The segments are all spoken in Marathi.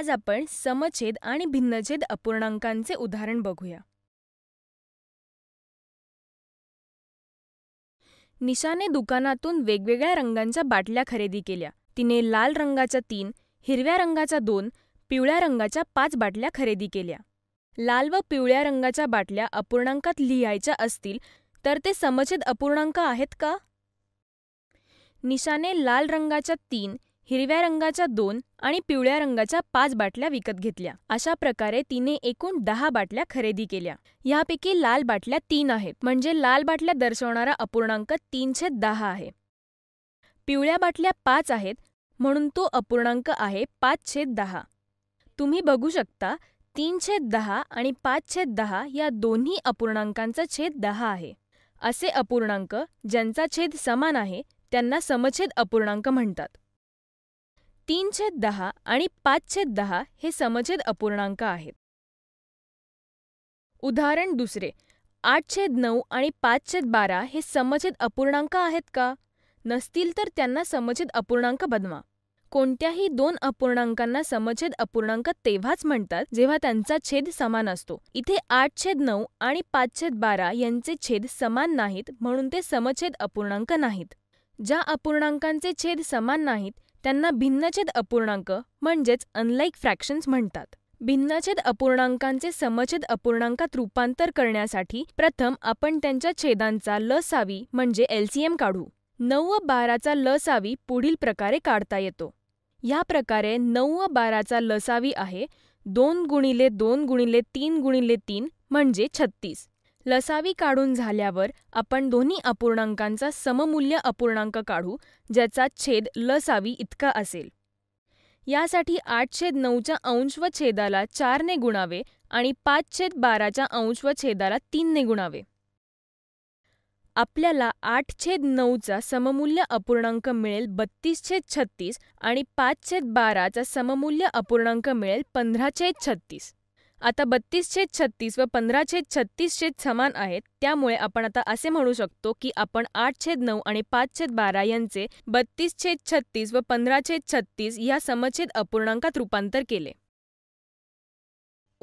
आज आपण समछेद आणि भिन्नछेद अपूर्णांकांचे उदाहरण बघूया निशाने दुकानातून वेगवेगळ्या रंगांच्या बाटल्या खरेदी केल्या तिने लाल रंगाच्या तीन हिरव्या रंगाच्या दोन पिवळ्या रंगाच्या पाच बाटल्या खरेदी केल्या लाल व पिवळ्या रंगाच्या बाटल्या अपूर्णांकात लिहायच्या असतील तर ते समछेद अपूर्णांक आहेत का निशाने लाल रंगाच्या तीन हिरव्या रंगाच्या दोन आणि पिवळ्या रंगाच्या पाच बाटल्या विकत घेतल्या अशा प्रकारे तिने एकूण दहा बाटल्या खरेदी केल्या यापैकी लाल बाटल्या तीन आहेत म्हणजे लाल बाटल्या दर्शवणारा अपूर्णांक तीनशे दहा आहे पिवळ्या बाटल्या पाच आहेत म्हणून तो अपूर्णांक आहे पाच छेद दहा तुम्ही बघू शकता छेद दहा आणि पाच छेद दहा या दोन्ही अपूर्णांकांचा छेद दहा आहे असे अपूर्णांक ज्यांचा छेद समान आहे त्यांना समछेद अपूर्णांक म्हणतात तीन छेद दहा आणि पाच छेद दहा हे समछेद अपूर्णांक आहेत उदाहरण दुसरे आठ छेद नऊ आणि पाच छेद बारा हे समछेद अपूर्णांक आहेत का नसतील तर त्यांना समछेद अपूर्णांक बनवा कोणत्याही दोन अपूर्णांकांना समछेद अपूर्णांक तेव्हाच म्हणतात जेव्हा त्यांचा छेद समान असतो इथे आठ छेद नऊ आणि पाच छेद बारा यांचे छेद समान नाहीत म्हणून ते समछेद अपूर्णांक नाहीत ज्या अपूर्णांकांचे छेद समान नाहीत त्यांना भिन्नछेद अपूर्णांक म्हणजेच अनलाइक फ्रॅक्शन्स म्हणतात भिन्नछेद अपूर्णांकांचे समछेद अपूर्णांकात रूपांतर करण्यासाठी प्रथम आपण त्यांच्या छेदांचा लसावी म्हणजे एलसीएम काढू नऊ व बाराचा लसावी पुढील प्रकारे काढता येतो ह्या प्रकारे नऊ व बाराचा लसावी आहे दोन गुणिले दोन गुणिले तीन गुणिले तीन म्हणजे छत्तीस लसावी काढून झाल्यावर आपण दोन्ही अपूर्णांकांचा सममूल्य अपूर्णांक काढू ज्याचा छेद लसावी इतका असेल यासाठी आठ छेद नऊच्या अंश व छेदाला चारने गुणावे आणि पाच छेद बाराच्या अंश व छेदाला तीनने गुणावे आपल्याला आठ छेद नऊचा सममूल्य अपूर्णांक मिळेल बत्तीस छेद छत्तीस आणि पाच छेद बाराचा सममूल्य अपूर्णांक मिळेल पंधरा छेद छत्तीस आता बत्तीस छेद छत्तीस व पंधरा छेद छत्तीस छेद समान आहेत त्यामुळे आपण आता असे म्हणू शकतो की आपण आठ छेद नऊ आणि पाच छेद बारा यांचे बत्तीस छेद छत्तीस व पंधरा छेद छत्तीस या समछेद अपूर्णांकात रूपांतर केले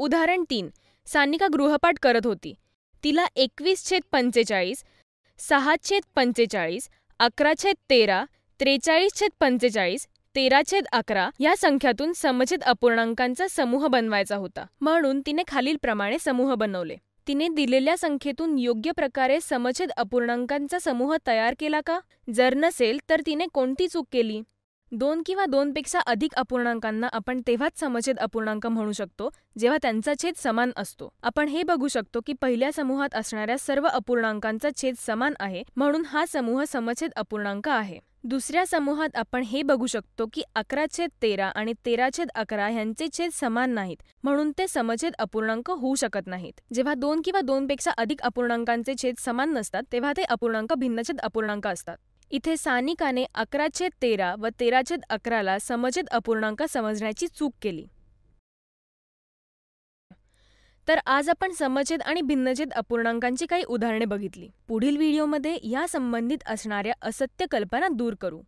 उदाहरण तीन सानिका गृहपाठ करत होती तिला एकवीस छेद पंचेचाळीस सहा छेद पंचेचाळीस अकरा छेद तेरा त्रेचाळीस छेद पंचेचाळीस तेरा छेद अकरा या संख्यातून समचित अपूर्णांकांचा समूह बनवायचा होता म्हणून तिने खालीलप्रमाणे समूह बनवले तिने दिलेल्या संख्येतून योग्य प्रकारे समछेद अपूर्णांकांचा समूह तयार केला का जर नसेल तर तिने कोणती चूक केली दोन किंवा दोनपेक्षा अधिक अपूर्णांकांना आपण तेव्हाच समछेद अपूर्णांक म्हणू शकतो जेव्हा त्यांचा छेद समान असतो आपण हे बघू शकतो की पहिल्या समूहात असणाऱ्या सर्व अपूर्णांकांचा छेद समान आहे म्हणून हा समूह समछेद अपूर्णांक आहे दुसऱ्या समूहात आपण हे बघू शकतो की अकरा छेद तेरा आणि तेरा छेद अकरा ह्यांचे छेद समान नाहीत म्हणून ते समछेद अपूर्णांक होऊ शकत नाहीत जेव्हा दोन किंवा दोनपेक्षा अधिक अपूर्णांकांचे छेद समान नसतात तेव्हा ते अपूर्णांक भिन्नछेद अपूर्णांक असतात इथे सानिकाने छेद तेरा व छेद अकराला समजेत अपूर्णांक समजण्याची चूक केली तर आज आपण समजेत आणि भिन्नछेद अपूर्णांकांची काही उदाहरणे बघितली पुढील व्हिडिओमध्ये या संबंधित असणाऱ्या असत्य कल्पना दूर करू